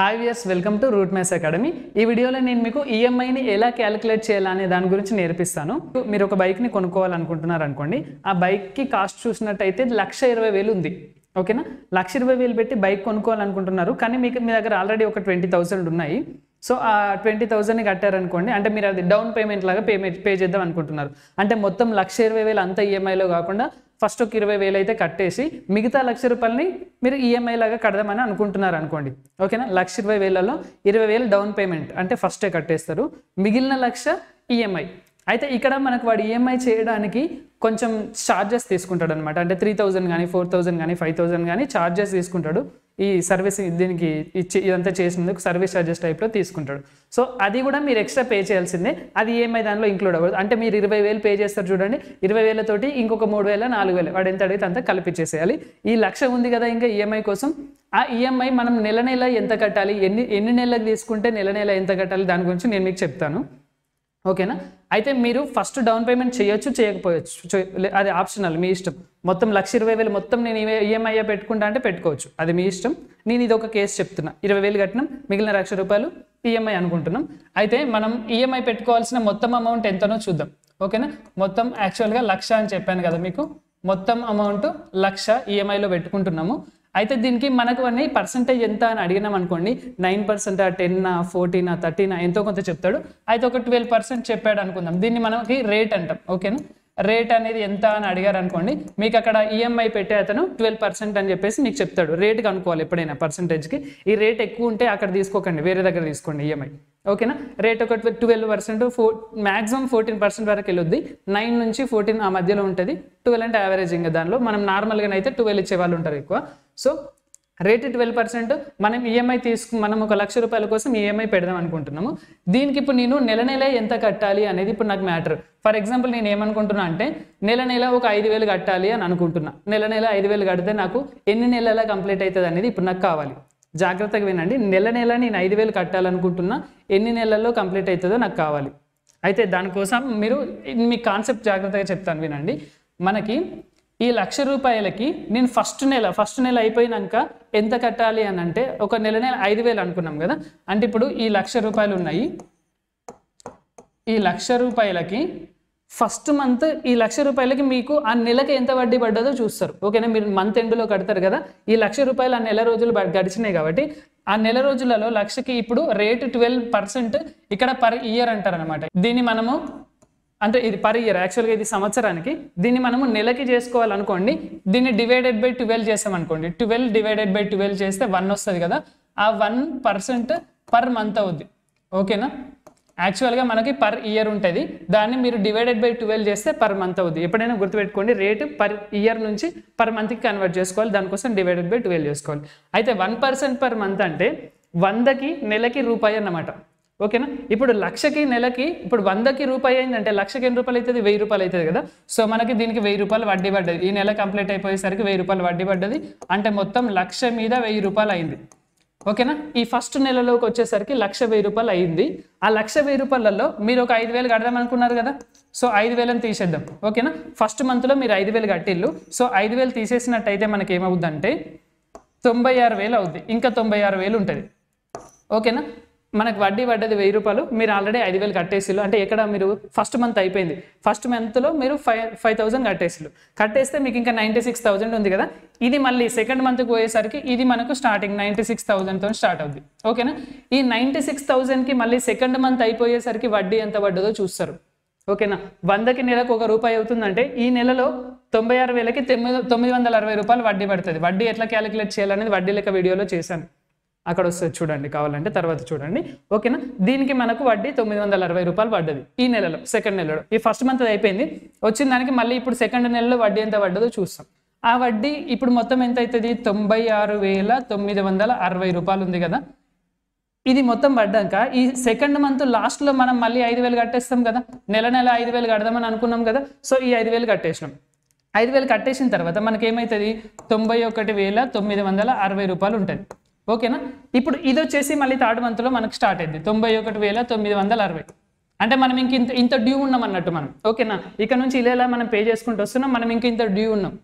hi viewers welcome to Root Maths Academy ఈ వీడియోలో నేను మీకు ఈఎంఐని e ఎలా క్యాలిక్యులేట్ చేయాలనే దాని గురించి నేర్పిస్తాను మీరు ఒక బైక్ని కొనుక్కోవాలనుకుంటున్నారు అనుకోండి ఆ బైక్కి కాస్ట్ చూసినట్టయితే లక్ష ఇరవై వేలు ఉంది ఓకేనా లక్ష ఇరవై వేలు పెట్టి బైక్ కొనుక్కోవాలనుకుంటున్నారు కానీ మీకు మీ దగ్గర ఆల్రెడీ ఒక ట్వంటీ థౌసండ్ ఉన్నాయి సో ఆ ట్వంటీ కట్టారు కట్టారనుకోండి అంటే మీరు అది డౌన్ పేమెంట్ లాగా పేమెంట్ పే చేద్దాం అనుకుంటున్నారు అంటే మొత్తం లక్ష ఇరవై వేలు అంతా ఈఎంఐలో e కాకుండా ఫస్ట్ ఒక ఇరవై వేలు అయితే కట్టేసి మిగతా లక్ష రూపాయలని మీరు ఈఎంఐ e లాగా కడదామని అనుకుంటున్నారు అనుకోండి ఓకేనా లక్ష ఇరవై వేలలో ఇరవై వేలు డౌన్ పేమెంట్ అంటే ఫస్టే కట్టేస్తారు మిగిలిన లక్ష ఈఎంఐ e అయితే ఇక్కడ మనకు వాడు ఈఎంఐ e చేయడానికి కొంచెం ఛార్జెస్ తీసుకుంటాడు అనమాట అంటే త్రీ థౌజండ్ కానీ ఫోర్ థౌజండ్ కానీ ఫైవ్ థౌజండ్ కానీ ఛార్జెస్ తీసుకుంటాడు ఈ సర్వీస్ దీనికి ఇచ్చి ఇదంతా చేసినందుకు సర్వీస్ ఛార్జెస్ టైప్లో తీసుకుంటాడు సో అది కూడా మీరు ఎక్స్ట్రా పే చేయాల్సిందే అది ఏమై e దానిలో ఇంక్లూడ్ అవ్వదు అంటే మీరు ఇరవై వేలు పే చేస్తారు చూడండి ఇరవై వేలతోటి ఇంకొక మూడు వేల నాలుగు వేలు వాడు ఎంత అడిగితే అంతా కలిపించేసేయాలి ఈ లక్ష ఉంది కదా ఇంకా ఈఎంఐ e కోసం ఆ ఈఎంఐ మనం నెల నెల ఎంత కట్టాలి ఎన్ని ఎన్ని నెలలకు తీసుకుంటే నెల నెల ఎంత కట్టాలి దాని గురించి నేను మీకు చెప్తాను ఓకేనా అయితే మీరు ఫస్ట్ డౌన్ పేమెంట్ చేయొచ్చు చేయకపోవచ్చు అది ఆప్షనల్ మీ ఇష్టం మొత్తం లక్ష ఇరవై వేలు మొత్తం నేను ఈఎంఐ e పెట్టుకుంటా అంటే పెట్టుకోవచ్చు అది మీ ఇష్టం నేను ఇది ఒక కేసు చెప్తున్నా ఇరవై వేలు కట్టినాం మిగిలిన లక్ష రూపాయలు ఈఎంఐ e అనుకుంటున్నాం అయితే మనం ఈఎంఐ e పెట్టుకోవాల్సిన మొత్తం అమౌంట్ ఎంతనో చూద్దాం ఓకేనా మొత్తం యాక్చువల్గా లక్ష అని చెప్పాను కదా మీకు మొత్తం అమౌంట్ లక్ష ఈఎంఐలో పెట్టుకుంటున్నాము అయితే దీనికి మనకు అన్నీ పర్సంటేజ్ ఎంత అని అడిగినాం అనుకోండి నైన్ పర్సెంటా టెన్ ఫోర్టీనా థర్టీనా ఎంతో కొంత చెప్తాడు అయితే ఒక ట్వెల్వ్ పర్సెంట్ చెప్పాడు అనుకుందాం దీన్ని మనకి రేట్ అంటాం ఓకేనా రేట్ అనేది ఎంత అని అడిగారు అనుకోండి మీకు అక్కడ ఈఎంఐ e పెట్టే అతను ట్వెల్వ్ పర్సెంట్ అని చెప్పేసి మీకు చెప్తాడు రేట్ కనుక్కోవాలి ఎప్పుడైనా పర్సంటేజ్కి ఈ రేట్ ఎక్కువ ఉంటే అక్కడ తీసుకోకండి వేరే దగ్గర తీసుకోండి ఈఎంఐ ఓకేనా రేట్ ఒక twelve percent four maximum fourteen percent వరకు వెళ్ళొద్ది నైన్ నుంచి ఫోర్టీన్ ఆ మధ్యలో ఉంటుంది ట్వెల్వ్ అంటే యావరేజ్ ఇంకా దానిలో మనం నార్మల్గా అయితే ట్వెల్వ్ ఇచ్చే వాళ్ళు ఉంటారు ఎక్కువ సో రేట్ ట్వెల్వ్ పర్సెంట్ మనం ఈఎంఐ e తీసుకు మనం ఒక లక్ష రూపాయల కోసం ఈఎంఐ e పెడదాం అనుకుంటున్నాము దీనికి ఇప్పుడు నేను నెల నెల ఎంత కట్టాలి అనేది ఇప్పుడు నాకు మ్యాటర్ ఫర్ ఎగ్జాంపుల్ నేను ఏమనుకుంటున్నా అంటే నెల నెల ఒక ఐదు వేలు కట్టాలి అని అనుకుంటున్నా నెల నెల ఐదు వేలు కడితే నాకు ఎన్ని నెలల కంప్లీట్ అవుతుంది అనేది ఇప్పుడు నాకు కావాలి జాగ్రత్తగా వినండి నెల నెల నేను ఐదు వేలు కట్టాలనుకుంటున్నా ఎన్ని నెలల్లో కంప్లీట్ అవుతుందో నాకు కావాలి అయితే దానికోసం మీరు మీ కాన్సెప్ట్ జాగ్రత్తగా చెప్తాను వినండి మనకి ఈ లక్ష రూపాయలకి నేను ఫస్ట్ నెల ఫస్ట్ నెల అయిపోయినాక ఎంత కట్టాలి అని అంటే ఒక నెల నెల ఐదు వేలు అనుకున్నాం కదా అంటే ఇప్పుడు ఈ లక్ష రూపాయలు ఉన్నాయి ఈ లక్ష రూపాయలకి ఫస్ట్ మంత్ ఈ లక్ష రూపాయలకి మీకు ఆ నెలకి ఎంత వడ్డీ పడ్డదో చూస్తారు ఓకేనా మీరు మంత్ ఎండ్లో కడతారు కదా ఈ లక్ష రూపాయలు ఆ నెల రోజులు గడిచినాయి కాబట్టి ఆ నెల రోజులలో లక్షకి ఇప్పుడు రేటు ట్వెల్వ్ పర్సెంట్ ఇక్కడ పర్ ఇయర్ అనమాట దీన్ని మనము అంటే ఇది పర్ ఇయర్ యాక్చువల్గా ఇది సంవత్సరానికి దీన్ని మనము నెలకి చేసుకోవాలనుకోండి దీన్ని డివైడెడ్ బై ట్వెల్వ్ చేసామనుకోండి ట్వెల్వ్ డివైడెడ్ బై ట్వెల్వ్ చేస్తే వన్ వస్తుంది కదా ఆ వన్ పర్సెంట్ పర్ మంత్ అవుద్ది ఓకేనా యాక్చువల్గా మనకి పర్ ఇయర్ ఉంటుంది దాన్ని మీరు డివైడెడ్ బై ట్వెల్వ్ చేస్తే పర్ మంత్ అవుద్ది ఎప్పుడైనా గుర్తుపెట్టుకోండి రేటు పర్ ఇయర్ నుంచి పర్ మంత్కి కన్వర్ట్ చేసుకోవాలి దానికోసం డివైడెడ్ బై ట్వెల్వ్ చేసుకోవాలి అయితే వన్ పర్సెంట్ పర్ మంత్ అంటే వందకి నెలకి రూపాయి అన్నమాట ఓకేనా ఇప్పుడు లక్షకి నెలకి ఇప్పుడు వందకి రూపాయి అయిందంటే లక్షకి ఎన్ని రూపాయలు అవుతుంది వెయ్యి రూపాయలు అవుతుంది కదా సో మనకి దీనికి వెయ్యి రూపాయలు వడ్డీ పడ్డది ఈ నెల కంప్లీట్ అయిపోయేసరికి వెయ్యి రూపాయలు వడ్డీ పడ్డది అంటే మొత్తం లక్ష మీద వెయ్యి రూపాయలు అయింది ఓకేనా ఈ ఫస్ట్ నెలలోకి వచ్చేసరికి లక్ష వెయ్యి రూపాయలు అయింది ఆ లక్ష వెయ్యి రూపాయలలో మీరు ఒక ఐదు వేలు కడదాం అనుకున్నారు కదా సో ఐదు వేలను తీసేద్దాం ఓకేనా ఫస్ట్ మంత్లో మీరు ఐదు వేలు కట్టిల్లు సో ఐదు వేలు తీసేసినట్టయితే మనకి ఏమవుద్దంటే తొంభై ఆరు వేలు అవుద్ది ఇంకా తొంభై ఆరు వేలు ఉంటుంది ఓకేనా మనకు వడ్డీ పడ్డది వెయ్యి రూపాయలు మీరు ఆల్రెడీ ఐదు వేలు కట్టేసిల్లు అంటే ఎక్కడ మీరు ఫస్ట్ మంత్ అయిపోయింది ఫస్ట్ మంత్లో మీరు ఫైవ్ ఫైవ్ థౌసండ్ కట్టేసిల్లు కట్టేస్తే మీకు ఇంకా నైంటీ సిక్స్ థౌసండ్ ఉంది కదా ఇది మళ్ళీ సెకండ్ మంత్కి పోయేసరికి ఇది మనకు స్టార్టింగ్ నైంటీ సిక్స్ థౌసండ్తో స్టార్ట్ అవుద్ది ఓకేనా ఈ నైంటీ సిక్స్ థౌసండ్కి మళ్ళీ సెకండ్ మంత్ అయిపోయేసరికి వడ్డీ ఎంత పడ్డదో చూస్తారు ఓకేనా వందకి నెలకు ఒక రూపాయి అవుతుందంటే ఈ నెలలో తొంభై ఆరు వేలకి తొమ్మిది తొమ్మిది వందల అరవై రూపాయలు వడ్డీ పడుతుంది వడ్డీ ఎట్లా క్యాలిక్యులేట్ చేయాలనేది వడ్డీ లెక్క వీడియోలో చేశాను అక్కడ వస్తుంది చూడండి కావాలంటే తర్వాత చూడండి ఓకేనా దీనికి మనకు వడ్డీ తొమ్మిది వందల అరవై రూపాయలు పడ్డది ఈ నెలలో సెకండ్ నెలలో ఈ ఫస్ట్ మంత్ అయిపోయింది వచ్చిన దానికి మళ్ళీ ఇప్పుడు సెకండ్ నెలలో వడ్డీ ఎంత పడ్డదో చూస్తాం ఆ వడ్డీ ఇప్పుడు మొత్తం ఎంత అవుతుంది తొంభై ఆరు వేల తొమ్మిది వందల అరవై రూపాయలు ఉంది కదా ఇది మొత్తం పడ్డాక ఈ సెకండ్ మంత్ లాస్ట్లో మనం మళ్ళీ ఐదు వేలు కట్టేస్తాం కదా నెల నెల ఐదు వేలు కడదామని అనుకున్నాం కదా సో ఈ ఐదు వేలు కట్టేసినాం ఐదు వేలు కట్టేసిన తర్వాత మనకేమవుతుంది తొంభై ఒకటి వేల తొమ్మిది వందల అరవై రూపాయలు ఉంటుంది ఓకేనా ఇప్పుడు ఇది వచ్చేసి మళ్ళీ థర్డ్ మంత్లో మనకు స్టార్ట్ అయింది తొంభై ఒకటి వేల తొమ్మిది వందల అరవై అంటే మనం ఇంక ఇంత ఇంత డ్యూ ఉన్నాం అన్నట్టు మనం ఓకేనా ఇక్కడ నుంచి ఇలా ఇలా మనం పే చేసుకుంటూ వస్తున్నాం మనం ఇంక ఇంత డ్యూ ఉన్నాం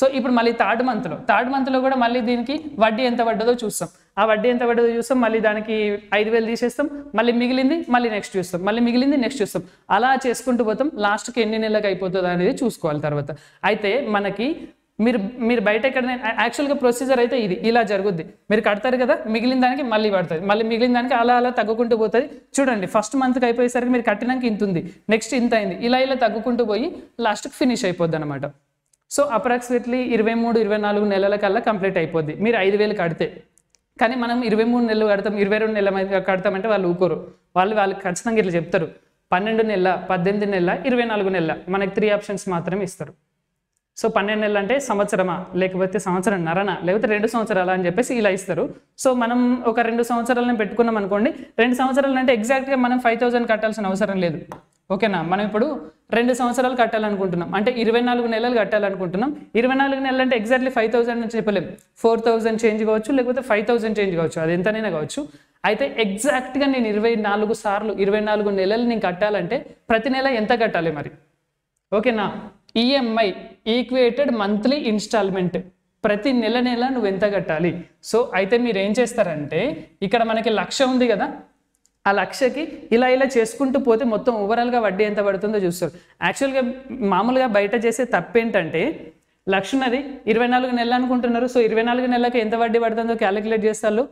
సో ఇప్పుడు మళ్ళీ థర్డ్ మంత్లో థర్డ్ మంత్లో కూడా మళ్ళీ దీనికి వడ్డీ ఎంత పడ్డదో చూస్తాం ఆ వడ్డీ ఎంత పడ్డదో చూస్తాం మళ్ళీ దానికి ఐదు వేలు తీసేస్తాం మళ్ళీ మిగిలింది మళ్ళీ నెక్స్ట్ చూస్తాం మళ్ళీ మిగిలింది నెక్స్ట్ చూస్తాం అలా చేసుకుంటూ పోతాం లాస్ట్కి ఎన్ని నెలలకు అయిపోతుంది అనేది చూసుకోవాలి తర్వాత అయితే మనకి మీరు మీరు బయట ఎక్కడ యాక్చువల్గా ప్రొసీజర్ అయితే ఇది ఇలా జరుగుద్ది మీరు కడతారు కదా మిగిలిన దానికి మళ్ళీ పడుతుంది మళ్ళీ మిగిలిన దానికి అలా అలా తగ్గుకుంటూ పోతుంది చూడండి ఫస్ట్ మంత్కి అయిపోయేసరికి మీరు కట్టినాక ఇంత ఉంది నెక్స్ట్ ఇంత అయింది ఇలా ఇలా తగ్గుకుంటూ పోయి లాస్ట్కి ఫినిష్ అయిపోద్ది అనమాట సో అప్రాక్సిమేట్లీ ఇరవై మూడు ఇరవై నాలుగు నెలల కల్లా కంప్లీట్ అయిపోద్ది మీరు ఐదు వేలు కడితే కానీ మనం ఇరవై మూడు నెలలు కడతాం ఇరవై రెండు నెలల కడతామంటే వాళ్ళు ఊకోరు వాళ్ళు వాళ్ళు ఖచ్చితంగా ఇట్లా చెప్తారు పన్నెండు నెలల పద్దెనిమిది నెలల ఇరవై నాలుగు నెలల మనకి త్రీ ఆప్షన్స్ మాత్రమే ఇస్తారు సో పన్నెండు నెలలు అంటే సంవత్సరమా లేకపోతే సంవత్సరం నరణ లేకపోతే రెండు సంవత్సరాలు అని చెప్పేసి ఇలా ఇస్తారు సో మనం ఒక రెండు సంవత్సరాలను పెట్టుకున్నాం అనుకోండి రెండు సంవత్సరాలు అంటే ఎగ్జాక్ట్గా మనం ఫైవ్ థౌజండ్ కట్టాల్సిన అవసరం లేదు ఓకేనా మనం ఇప్పుడు రెండు సంవత్సరాలు కట్టాలనుకుంటున్నాం అంటే ఇరవై నాలుగు నెలలు కట్టాలనుకుంటున్నాం ఇరవై నాలుగు నెలలు అంటే ఎగ్జాక్ట్లీ ఫైవ్ థౌసండ్ అని చెప్పలేం ఫోర్ థౌసండ్ చేంజ్ కావచ్చు లేకపోతే ఫైవ్ థౌసండ్ చేంజ్ కావచ్చు అది ఎంతనైనా కావచ్చు అయితే ఎగ్జాక్ట్గా నేను ఇరవై నాలుగు సార్లు ఇరవై నాలుగు నెలలు నేను కట్టాలంటే ప్రతి నెల ఎంత కట్టాలి మరి ఓకేనా ఈఎంఐ ఈక్వేటెడ్ మంత్లీ ఇన్స్టాల్మెంట్ ప్రతి నెల నెల నువ్వు ఎంత కట్టాలి సో అయితే మీరు ఏం చేస్తారంటే ఇక్కడ మనకి లక్ష ఉంది కదా ఆ లక్ష్యకి ఇలా ఇలా చేసుకుంటూ పోతే మొత్తం ఓవరాల్గా వడ్డీ ఎంత పడుతుందో చూస్తారు యాక్చువల్గా మామూలుగా బయట చేసే తప్పేంటంటే లక్షన్నది ఇరవై నాలుగు నెలలు అనుకుంటున్నారు సో ఇరవై నాలుగు నెలలకు ఎంత వడ్డీ పడుతుందో క్యాలిక్యులేట్ చేస్తారు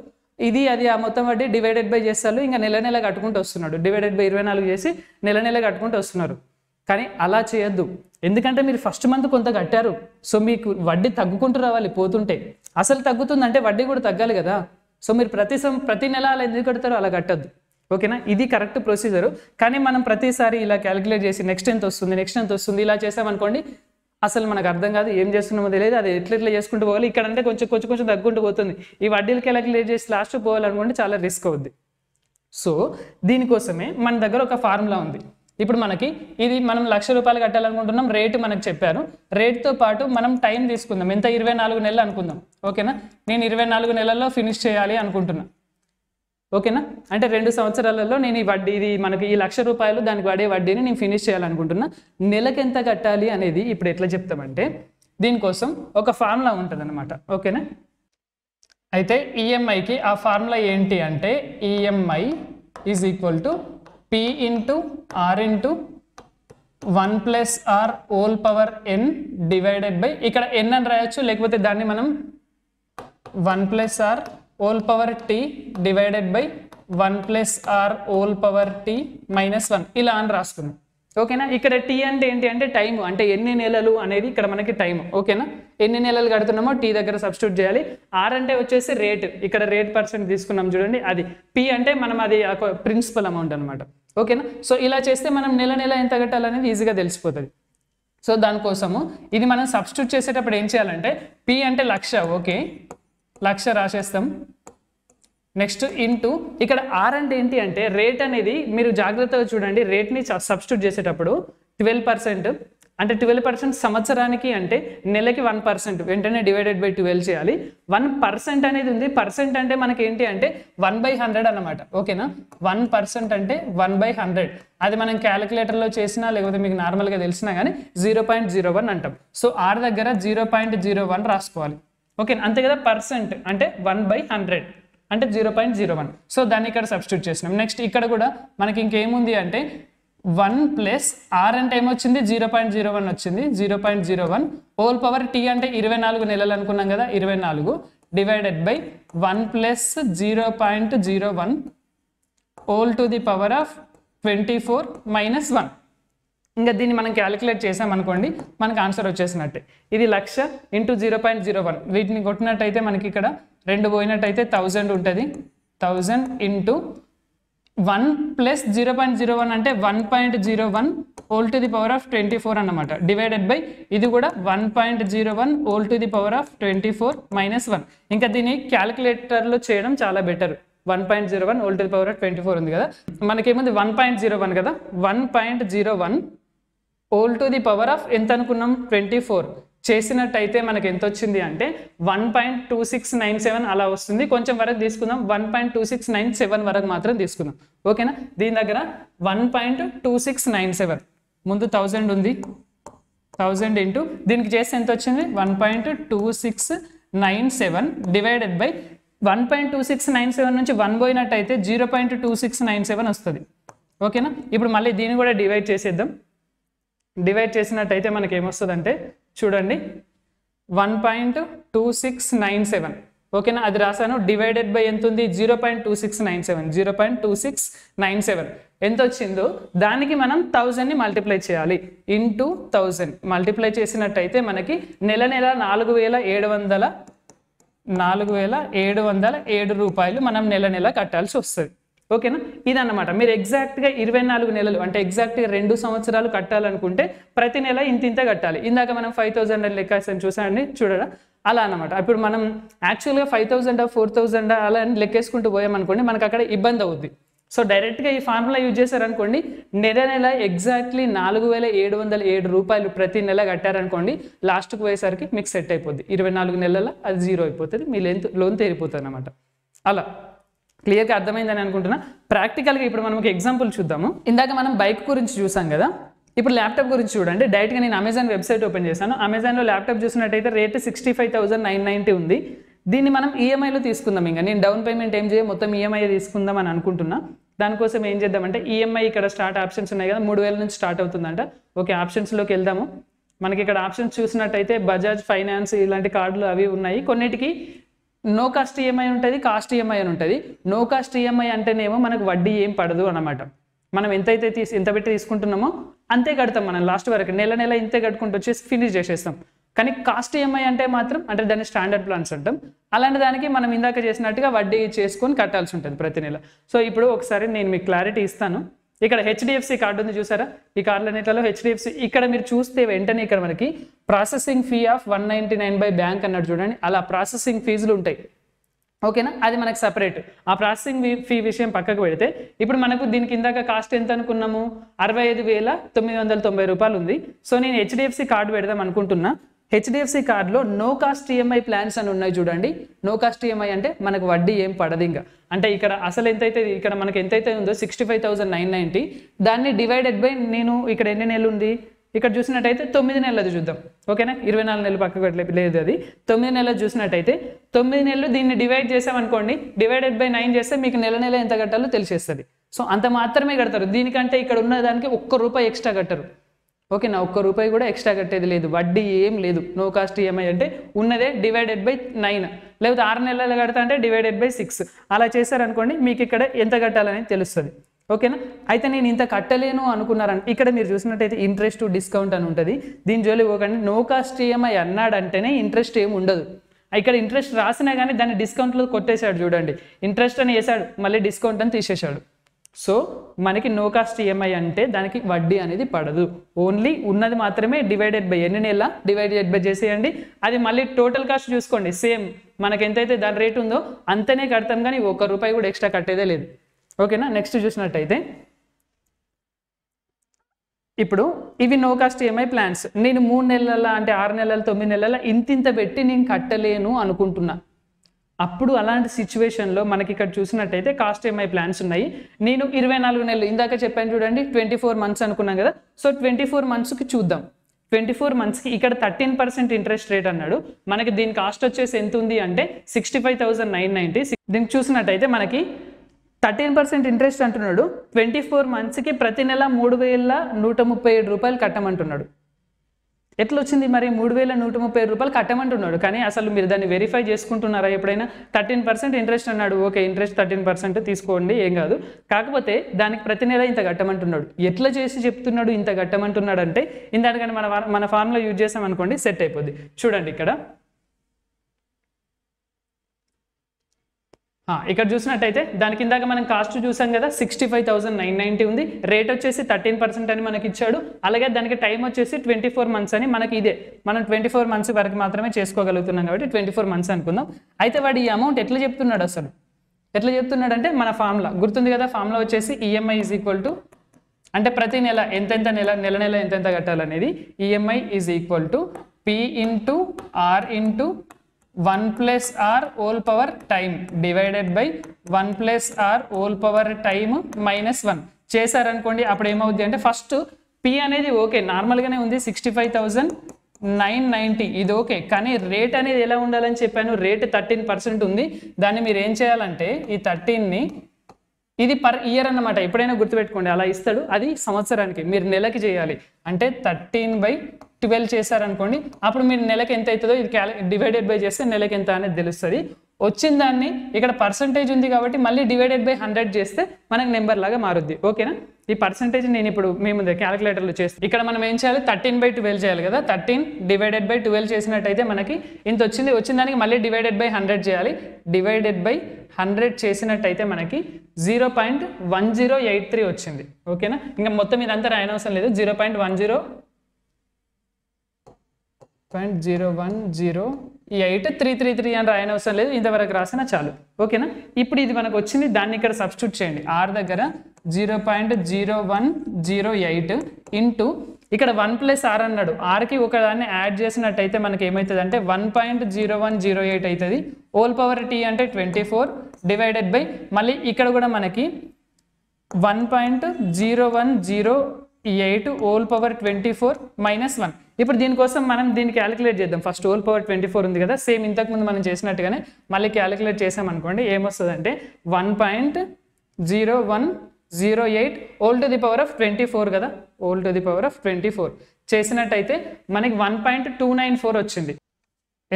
ఇది అది ఆ మొత్తం వడ్డీ డివైడెడ్ బై చేస్తారు ఇంకా నెల నెల కట్టుకుంటూ వస్తున్నాడు డివైడెడ్ బై ఇరవై నాలుగు చేసి నెల నెల కట్టుకుంటూ వస్తున్నారు కానీ అలా చేయొద్దు ఎందుకంటే మీరు ఫస్ట్ మంత్ కొంత కట్టారు సో మీకు వడ్డీ తగ్గుకుంటూ రావాలి పోతుంటే అసలు తగ్గుతుందంటే వడ్డీ కూడా తగ్గాలి కదా సో మీరు ప్రతి సం ప్రతి నెల అలా ఎందుకు కడతారో అలా కట్టద్దు ఓకేనా ఇది కరెక్ట్ ప్రొసీజర్ కానీ మనం ప్రతిసారి ఇలా క్యాలిక్యులేట్ చేసి నెక్స్ట్ ఎంత వస్తుంది నెక్స్ట్ ఎంత వస్తుంది ఇలా చేసామనుకోండి అసలు మనకు అర్థం కాదు ఏం చేస్తున్నామో తెలియదు అది ఎట్లా ఎట్లా చేసుకుంటూ పోవాలి ఇక్కడ అంటే కొంచెం కొంచెం కొంచెం తగ్గుంటూ పోతుంది ఈ వడ్డీలు క్యాలిక్యులేట్ చేసి లాస్ట్ పోవాలనుకుంటే చాలా రిస్క్ అవుద్ది సో దీనికోసమే మన దగ్గర ఒక ఫార్ములా ఉంది ఇప్పుడు మనకి ఇది మనం లక్ష రూపాయలు కట్టాలనుకుంటున్నాం రేటు మనకు చెప్పారు రేట్తో పాటు మనం టైం తీసుకుందాం ఎంత ఇరవై నాలుగు నెలలు అనుకుందాం ఓకేనా నేను ఇరవై నాలుగు నెలల్లో ఫినిష్ చేయాలి అనుకుంటున్నా ఓకేనా అంటే రెండు సంవత్సరాలలో నేను ఈ వడ్డీ ఇది మనకి ఈ లక్ష రూపాయలు దానికి పడే వడ్డీని నేను ఫినిష్ చేయాలనుకుంటున్నా నెలకు ఎంత కట్టాలి అనేది ఇప్పుడు ఎట్లా చెప్తామంటే దీనికోసం ఒక ఫార్ములా ఉంటుంది అనమాట ఓకేనా అయితే ఈఎంఐకి e ఆ ఫార్ములా ఏంటి అంటే EMI is equal to P into R into one plus R whole power N divided by ఇక్కడ ఎన్ అని రాయొచ్చు లేకపోతే దాన్ని మనం one plus R whole power T divided by one plus R whole power T minus one ఇలా అని రాసుకున్నాం ఓకేనా ఇక్కడ టీ అంటే ఏంటి అంటే టైం అంటే ఎన్ని నెలలు అనేది ఇక్కడ మనకి టైం ఓకేనా ఎన్ని నెలలు కడుతున్నామో టీ దగ్గర సబ్స్టిట్యూట్ చేయాలి ఆర్ అంటే వచ్చేసి రేట్ ఇక్కడ రేట్ పర్సెంట్ తీసుకున్నాం చూడండి అది పి అంటే మనం అది ప్రిన్సిపల్ అమౌంట్ అనమాట ఓకేనా సో ఇలా చేస్తే మనం నెల నెల ఎంత కట్టాలనేది ఈజీగా తెలిసిపోతుంది సో దానికోసము ఇది మనం సబ్స్టిట్యూట్ చేసేటప్పుడు ఏం చేయాలంటే పి అంటే లక్ష ఓకే లక్ష రాసేస్తాం నెక్స్ట్ ఇంటూ ఇక్కడ ఆర్ అంటే ఏంటి అంటే రేట్ అనేది మీరు జాగ్రత్తగా చూడండి రేట్ని సబ్స్టిట్యూట్ చేసేటప్పుడు ట్వెల్వ్ పర్సెంట్ అంటే ట్వెల్వ్ పర్సెంట్ సంవత్సరానికి అంటే నెలకి వన్ పర్సెంట్ వెంటనే డివైడెడ్ బై ట్వెల్వ్ చేయాలి వన్ పర్సెంట్ అనేది ఉంది పర్సెంట్ అంటే మనకి ఏంటి అంటే వన్ బై హండ్రెడ్ అనమాట ఓకేనా వన్ పర్సెంట్ అంటే వన్ బై హండ్రెడ్ అది మనం క్యాలిక్యులేటర్లో చేసినా లేకపోతే మీకు నార్మల్గా తెలిసినా కానీ జీరో పాయింట్ జీరో వన్ అంటాం సో ఆర్ దగ్గర జీరో పాయింట్ జీరో వన్ రాసుకోవాలి ఓకేనా అంతే కదా పర్సెంట్ అంటే వన్ బై హండ్రెడ్ అంటే zero point zero one so దాన్ని ఇక్కడ సబ్స్టిట్యూట్ చేసినాం నెక్స్ట్ ఇక్కడ కూడా మనకి ఇంకేముంది అంటే వన్ ప్లస్ ఆర్ అంటే ఏమొచ్చింది జీరో పాయింట్ జీరో వన్ వచ్చింది zero point zero one whole power T అంటే ఇరవై నాలుగు నెలలు అనుకున్నాం కదా ఇరవై నాలుగు divided by one plus zero point zero one whole to the power of twenty four minus one ఇంకా దీన్ని మనం క్యాలిక్యులేట్ చేసామనుకోండి మనకు ఆన్సర్ వచ్చేసినట్టే ఇది lakh into zero point zero one వీటిని కొట్టినట్టయితే మనకి ఇక్కడ రెండు పోయినట్టయితే థౌజండ్ ఉంటుంది thousand into one plus zero point zero one అంటే one point zero one whole to the power of twenty four అనమాట డివైడెడ్ బై ఇది కూడా one point zero one whole to the power of twenty four minus one ఇంకా దీన్ని క్యాలిక్యులేటర్లో చేయడం చాలా better one point zero one whole to the power of twenty four ఉంది కదా మనకేముంది వన్ పాయింట్ జీరో వన్ కదా one point zero one whole to the power of ఎంత అనుకున్నాం ట్వంటీ ఫోర్ చేసినట్టయితే మనకి ఎంత వచ్చింది అంటే one point two six nine seven అలా వస్తుంది కొంచెం వరకు తీసుకుందాం one point two six nine seven వరకు మాత్రం తీసుకుందాం ఓకేనా దీని దగ్గర one point two six nine seven ముందు థౌజండ్ ఉంది థౌజండ్ ఇంటూ దీనికి చేస్తే ఎంత వచ్చింది one point two six nine seven divided by one point two six nine seven నుంచి వన్ పోయినట్టయితే zero point two six nine seven వస్తుంది ఓకేనా ఇప్పుడు మళ్ళీ దీన్ని కూడా డివైడ్ చేసేద్దాం డివైడ్ చేసినట్టయితే మనకి ఏమొస్తుందంటే చూడండి one point two six nine seven ఓకేనా అది రాశాను డివైడెడ్ బై ఎంత ఉంది zero point two six nine seven zero point two six nine seven ఎంత వచ్చిందో దానికి మనం థౌజండ్ని మల్టిప్లై చేయాలి ఇంటూ థౌజండ్ మల్టిప్లై చేసినట్టయితే మనకి నెల నెల నాలుగు వేల ఏడు వందల నాలుగు వేల ఏడు వందల ఏడు రూపాయలు మనం నెల నెల కట్టాల్సి వస్తుంది ఓకేనా ఇదన్నమాట మీరు ఎగ్జాక్ట్గా ఇరవై నాలుగు నెలలు అంటే ఎగ్జాక్ట్గా రెండు సంవత్సరాలు కట్టాలనుకుంటే ప్రతి నెల ఇంత ఇంత కట్టాలి ఇందాక మనం ఫైవ్ థౌసండ్ అని లెక్కేసాను చూసాండి చూడరా అలా అనమాట అప్పుడు మనం యాక్చువల్గా ఫైవ్ థౌసండ్ ఫోర్ థౌసండ్ అలా అని లెక్కేసుకుంటూ పోయామనుకోండి మనకు అక్కడ ఇబ్బంది అవుద్ది సో డైరెక్ట్గా ఈ ఫార్ములా యూజ్ చేశారనుకోండి నెల నెల ఎగ్జాక్ట్లీ నాలుగు వేల ఏడు వందల ఏడు రూపాయలు ప్రతి నెల కట్టారనుకోండి లాస్ట్కు పోయేసరికి మీకు సెట్ అయిపోద్ది ఇరవై నాలుగు నెలల అది జీరో అయిపోతుంది మీ లెంత్ లోన్ తేరిపోతుంది అనమాట అలా క్లియర్గా అర్థమైందని అనుకుంటున్నా ప్రాక్టికల్గా ఇప్పుడు మనం ఒక ఎగ్జాంపుల్ చూద్దాము ఇందాక మనం బైక్ గురించి చూసాం కదా ఇప్పుడు ల్యాప్టాప్ గురించి చూడండి డైరెక్ట్గా నేను అమెజాన్ వెబ్సైట్ ఓపెన్ చేశాను అమెజాన్లో ల్యాప్టాప్ చూసినట్టయితే rate sixty five thousand nine ఉంది దీన్ని మనం ఈఎంఐలో e తీసుకుందాం ఇంకా నేను డౌన్ పేమెంట్ ఏం చేయ మొత్తం ఈఎంఐ e తీసుకుందాం అని అనుకుంటున్నా దానికోసం ఏం చేద్దామంటే ఈఎంఐ e ఇక్కడ స్టార్ట్ ఆప్షన్స్ ఉన్నాయి కదా మూడు వేల నుంచి స్టార్ట్ అవుతుందంట ఓకే ఆప్షన్స్లోకి వెళ్దాము మనకి ఇక్కడ ఆప్షన్స్ చూసినట్టయితే బజాజ్ ఫైనాన్స్ ఇలాంటి కార్డులు అవి ఉన్నాయి కొన్నిటికి నో కాస్ట్ ఈఎంఐ ఉంటుంది కాస్ట్ ఈఎంఐ అని ఉంటుంది నో కాస్ట్ ఈఎంఐ అంటేనేమో మనకు వడ్డీ ఏం పడదు అనమాట మనం ఎంతైతే తీసి ఎంత పెట్టి తీసుకుంటున్నామో అంతే కడతాం మనం లాస్ట్ వరకు నెల నెల ఇంతే కట్టుకుంటూ వచ్చేసి ఫినిష్ చేసేస్తాం కానీ కాస్ట్ ఈఎంఐ e అంటే మాత్రం అంటే దాన్ని స్టాండర్డ్ ప్లాన్స్ అంటాం అలాంటి దానికి మనం ఇందాక చేసినట్టుగా వడ్డీ చేసుకొని కట్టాల్సి ఉంటుంది ప్రతి నెల సో ఇప్పుడు ఒకసారి నేను మీకు క్లారిటీ ఇస్తాను ఇక్కడ హెచ్డిఎఫ్సి కార్డు ఉంది చూసారా ఈ కార్డులన్నిటిలో హెచ్డిఎఫ్సి ఇక్కడ మీరు చూస్తే వెంటనే ఇక్కడ మనకి processing fee of one ninety nine by bank అన్నట్టు చూడండి అలా ప్రాసెసింగ్ ఫీజులు ఉంటాయి ఓకేనా అది మనకు సపరేట్ ఆ ప్రాసెసింగ్ ఫీ విషయం పక్కకు పెడితే ఇప్పుడు మనకు దీనికి ఇందాక కాస్ట్ ఎంత అనుకున్నాము అరవై ఐదు వేల తొమ్మిది వందల తొంభై రూపాయలు ఉంది సో నేను హెచ్డిఎఫ్సి కార్డు పెడదాం అనుకుంటున్నా హెచ్డిఎఫ్సి కార్డులో నో కాస్ట్ ఈఎంఐ ప్లాన్స్ అని ఉన్నాయి చూడండి నో కాస్ట్ ఈఎంఐ అంటే మనకు వడ్డీ ఏం పడదు ఇంకా అంటే ఇక్కడ అసలు ఎంతైతే ఇక్కడ మనకి ఎంతైతే ఉందో సిక్స్టీ ఫైవ్ థౌసండ్ నైన్ దాన్ని డివైడెడ్ బై నేను ఇక్కడ ఎన్ని నెలలు ఉంది ఇక్కడ చూసినట్టయితే తొమ్మిది నెలలు చూద్దాం ఓకేనా ఇరవై నాలుగు నెలలు పక్కకు లేదు అది తొమ్మిది నెలలు చూసినట్టయితే తొమ్మిది నెలలు దీన్ని డివైడ్ చేసామనుకోండి డివైడెడ్ బై నైన్ చేస్తే మీకు నెల నెల ఎంత కట్టాలో తెలిసేస్తుంది సో అంత మాత్రమే కడతారు దీనికంటే ఇక్కడ ఉన్న దానికి ఒక్క రూపాయి ఎక్స్ట్రా కట్టరు ఓకేనా ఒక్క రూపాయి కూడా ఎక్స్ట్రా కట్టేది లేదు వడ్డీ ఏం లేదు నో కాస్ట్ ఈఎంఐ అంటే ఉన్నదే డివైడెడ్ బై నైన్ లేకపోతే ఆరు నెలలు కడతా అంటే డివైడెడ్ బై సిక్స్ అలా చేశారనుకోండి మీకు ఇక్కడ ఎంత కట్టాలనేది తెలుస్తుంది ఓకేనా అయితే నేను ఇంత కట్టలేను అనుకున్నారని ఇక్కడ మీరు చూసినట్టయితే ఇంట్రెస్ట్ డిస్కౌంట్ అని ఉంటుంది దీని జోలి పోకండి నో కాస్ట్ ఈఎంఐ అన్నాడంటేనే ఇంట్రెస్ట్ ఏమి ఉండదు ఇక్కడ ఇంట్రెస్ట్ రాసినా కానీ దాన్ని డిస్కౌంట్లో కొట్టేశాడు చూడండి ఇంట్రెస్ట్ అని వేసాడు మళ్ళీ డిస్కౌంట్ అని తీసేశాడు సో మనకి నో కాస్ట్ ఈఎంఐ అంటే దానికి వడ్డీ అనేది పడదు ఓన్లీ ఉన్నది మాత్రమే డివైడెడ్ బై ఎన్ని నెల డివైడెడ్ బై చేసేయండి అది మళ్ళీ టోటల్ కాస్ట్ చూసుకోండి సేమ్ మనకి ఎంతైతే దాని రేట్ ఉందో అంతనే కడతాం కానీ ఒక రూపాయి కూడా ఎక్స్ట్రా కట్టేదే లేదు ఓకేనా నెక్స్ట్ చూసినట్టయితే ఇప్పుడు ఇవి నో కాస్ట్ ఈఎంఐ ప్లాన్స్ నేను మూడు నెలల అంటే ఆరు నెలల తొమ్మిది నెలల ఇంతింత పెట్టి నేను కట్టలేను అనుకుంటున్నా అప్పుడు అలాంటి సిచ్యువేషన్లో మనకి ఇక్కడ చూసినట్టయితే కాస్ట్ ఏమై ప్లాన్స్ ఉన్నాయి నేను ఇరవై నాలుగు నెలలు ఇందాక చెప్పాను చూడండి ట్వంటీ ఫోర్ మంత్స్ అనుకున్నాం కదా సో ట్వంటీ ఫోర్ మంత్స్కి చూద్దాం ట్వంటీ ఫోర్ మంత్స్కి ఇక్కడ థర్టీన్ పర్సెంట్ ఇంట్రెస్ట్ రేట్ అన్నాడు మనకి దీని కాస్ట్ వచ్చేసి ఎంత ఉంది అంటే sixty five thousand nine ninety దీనికి చూసినట్టయితే మనకి థర్టీన్ పర్సెంట్ ఇంట్రెస్ట్ అంటున్నాడు ట్వంటీ ఫోర్ మంత్స్కి ప్రతి నెల మూడు వేల నూట ముప్పై ఏడు రూపాయలు కట్టమంటున్నాడు ఎట్లా వచ్చింది మరి మూడు వేల నూట ముప్పై రూపాయలు కట్టమంటున్నాడు కానీ అసలు మీరు దాన్ని వెరిఫై చేసుకుంటున్నారా ఎప్పుడైనా థర్టీన్ పర్సెంట్ ఇంట్రెస్ట్ అన్నాడు ఓకే ఇంట్రెస్ట్ థర్టీన్ పర్సెంట్ తీసుకోండి ఏం కాదు కాకపోతే దానికి ప్రతి నెల ఇంత కట్టమంటున్నాడు ఎట్లా చేసి చెప్తున్నాడు ఇంత కట్టమంటున్నాడు అంటే ఇందాకని మన మన ఫార్ములా యూజ్ చేసాం అనుకోండి సెట్ అయిపోద్ది చూడండి ఇక్కడ ఇక్కడ చూసినట్టయితే దానికి ఇందాక మనం కాస్ట్ చూసాం కదా sixty five thousand nine ninety ఉంది రేట్ వచ్చేసి థర్టీన్ పర్సెంట్ అని మనకి ఇచ్చాడు అలాగే దానికి టైం వచ్చేసి ట్వంటీ ఫోర్ మంత్స్ అని మనకి ఇదే మనం ట్వంటీ ఫోర్ మంత్స్ వరకు మాత్రమే చేసుకోగలుగుతున్నాం కాబట్టి ట్వంటీ ఫోర్ మంత్స్ అనుకుందాం అయితే వాడు ఈ అమౌంట్ ఎట్లా చెప్తున్నాడు అసలు ఎట్లా చెప్తున్నాడంటే మన ఫామ్లా గుర్తుంది కదా ఫామ్లా వచ్చేసి ఈఎంఐ ఈజ్ ఈక్వల్ టు అంటే ప్రతి నెల ఎంతెంత నెల నెల నెల ఎంతెంత కట్టాలనేది EMI is equal to P into R into one plus R whole power time divided by one plus R whole power time minus one చేశారనుకోండి అప్పుడు ఏమవుతుంది అంటే ఫస్ట్ పి అనేది ఓకే నార్మల్గానే ఉంది sixty five thousand nine ninety ఇది okay కానీ rate అనేది ఎలా ఉండాలని చెప్పాను రేట్ థర్టీన్ పర్సెంట్ ఉంది దాన్ని మీరు ఏం చేయాలంటే ఈ థర్టీన్ని ఇది పర్ ఇయర్ అన్నమాట ఎప్పుడైనా గుర్తుపెట్టుకోండి అలా ఇస్తాడు అది సంవత్సరానికి మీరు నెలకి చేయాలి అంటే థర్టీన్ బై ట్వెల్వ్ చేశారనుకోండి అప్పుడు మీరు నెలకు ఎంత అవుతుందో ఇది డివైడెడ్ బై చేస్తే నెలకు ఎంత అనేది తెలుస్తుంది వచ్చిన దాన్ని ఇక్కడ పర్సంటేజ్ ఉంది కాబట్టి మళ్ళీ డివైడెడ్ బై హండ్రెడ్ చేస్తే మనకు నెంబర్ లాగా మారుద్ది ఓకేనా ఈ పర్సంటేజ్ నేను ఇప్పుడు మేము క్యాలిక్యులేటర్లో చేస్తాను ఇక్కడ మనం ఏం చేయాలి థర్టీన్ బై ట్వెల్వ్ చేయాలి కదా థర్టీన్ డివైడెడ్ బై ట్వెల్వ్ చేసినట్టయితే మనకి ఇంత వచ్చింది వచ్చిన దానికి మళ్ళీ డివైడెడ్ బై హండ్రెడ్ చేయాలి డివైడెడ్ బై హండ్రెడ్ చేసినట్టయితే మనకి zero point one zero eight three వచ్చింది ఓకేనా ఇంకా మొత్తం ఇదంతా రాయనవసరం లేదు zero point one zero point zero one zero ఈ ఎయిట్ త్రీ త్రీ త్రీ అని రాయని అవసరం లేదు ఇంతవరకు రాసినా చాలు ఓకేనా ఇప్పుడు ఇది మనకు వచ్చింది దాన్ని ఇక్కడ సబ్స్టిట్యూట్ చేయండి ఆర్ దగ్గర zero point zero one zero eight into ఇక్కడ వన్ ప్లస్ ఆర్ అన్నాడు ఆర్కి ఒకదాన్ని యాడ్ చేసినట్టయితే మనకి ఏమవుతుంది అంటే one point zero one zero eight అవుతుంది ఓల్ పవర్ టీ అంటే ట్వంటీ ఫోర్ డివైడెడ్ బై మళ్ళీ ఇక్కడ కూడా మనకి one point zero one zero eight whole power twenty four minus one ఇప్పుడు దీనికోసం మనం దీన్ని క్యాలిక్యులేట్ చేద్దాం first whole power twenty four ఉంది కదా సేమ్ ఇంతకుముందు మనం చేసినట్టుగానే మళ్ళీ క్యాలిక్యులేట్ చేసామనుకోండి ఏమొస్తుందంటే one point zero one zero eight whole to the power of twenty four కదా whole to the power of twenty four చేసినట్టయితే మనకి one point two nine four వచ్చింది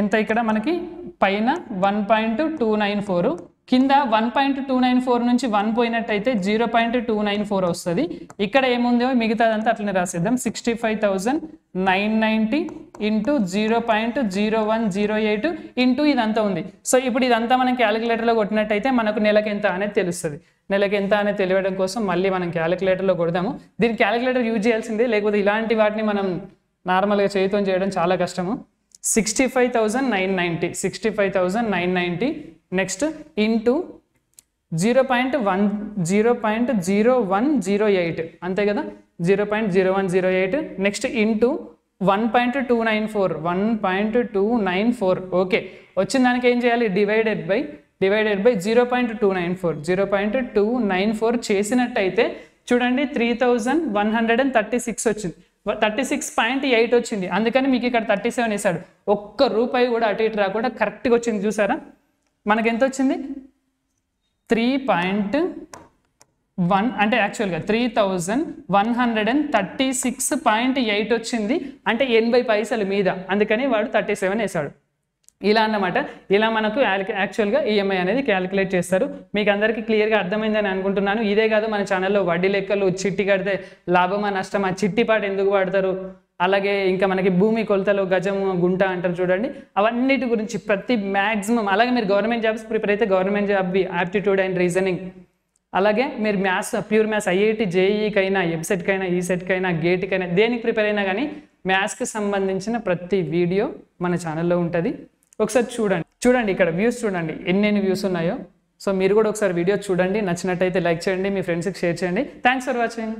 ఎంత ఇక్కడ మనకి పైన one point two nine four కింద one point two nine four నుంచి వన్ పోయినట్టయితే zero point two nine four వస్తుంది ఇక్కడ ఏముందో మిగతాదంతా అట్లనే రాసేద్దాం sixty five thousand nine ninety into zero point zero one zero eight into ఇదంతా ఉంది సో ఇప్పుడు ఇదంతా మనం క్యాలిక్యులేటర్లో కొట్టినట్టయితే మనకు నెలకి ఎంత అనేది తెలుస్తుంది నెలకి ఎంత అనేది తెలియడం కోసం మళ్ళీ మనం క్యాలిక్యులేటర్లో కొడదాము దీన్ని క్యాలిక్యులేటర్ యూజ్ చేయాల్సిందే లేకపోతే ఇలాంటి వాటిని మనం నార్మల్గా చేయతం చేయడం చాలా కష్టము sixty five thousand nine ninety sixty five thousand nine ninety next into zero point one zero point zero one zero eight అంతే కదా zero point zero one zero eight next into one point two nine four one point two nine four okay వచ్చిన దానికి ఏం చేయాలి divided by divided by zero point two nine four zero point two nine four చేసినట్టయితే చూడండి three thousand one hundred and thirty six వచ్చింది thirty six point eight వచ్చింది అందుకని మీకు ఇక్కడ థర్టీ సెవెన్ వేసాడు ఒక్క రూపాయి కూడా అటు ఇటు రాకుండా కరెక్ట్గా వచ్చింది చూసారా మనకి ఎంత వచ్చింది త్రీ పాయింట్ వన్ అంటే యాక్చువల్గా three thousand one hundred and thirty six point eight వచ్చింది అంటే ఎనభై పైసలు మీద అందుకని వాడు థర్టీ సెవెన్ వేసాడు ఇలా అన్నమాట ఇలా మనకు యాక్చువల్గా ఈఎంఐ అనేది క్యాలిక్యులేట్ చేస్తారు మీకు అందరికీ క్లియర్గా అర్థమైందని అనుకుంటున్నాను ఇదే కాదు మన ఛానల్లో వడ్డీ లెక్కలు చిట్టి కడితే లాభమా నష్టమా చిట్టి పాటు ఎందుకు వాడతారు అలాగే ఇంకా మనకి భూమి కొలతలు గజము గుంట అంటారు చూడండి అవన్నిటి గురించి ప్రతి మ్యాక్సిమం అలాగే మీరు గవర్నమెంట్ జాబ్స్ ప్రిపేర్ అయితే government job aptitude and reasoning అలాగే మీరు మ్యాథ్స్ ప్యూర్ మ్యాథ్స్ ఐఐటి జేఈకైనా అయినా గేట్ కైనా దేనికి ప్రిపేర్ అయినా కానీ మ్యాథ్స్కి సంబంధించిన ప్రతి వీడియో మన ఛానల్లో ఉంటుంది ఒకసారి చూడండి చూడండి ఇక్కడ వ్యూస్ చూడండి ఎన్నెన్ని వ్యూస్ ఉన్నాయో సో మీరు కూడా ఒకసారి వీడియో చూడండి నచ్చినట్టయితే లైక్ చేయండి మీ ఫ్రెండ్స్కి షేర్ చేయండి థ్యాంక్స్ ఫర్ వాచింగ్